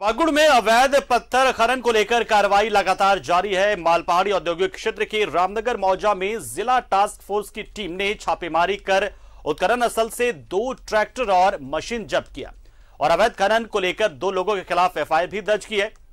बागुड़ में अवैध पत्थर खनन को लेकर कार्रवाई लगातार जारी है मालपहाड़ी औद्योगिक क्षेत्र के रामनगर मौजा में जिला टास्क फोर्स की टीम ने छापेमारी कर उत्खनन असल से दो ट्रैक्टर और मशीन जब्त किया और अवैध खनन को लेकर दो लोगों के खिलाफ एफआईआर भी दर्ज की है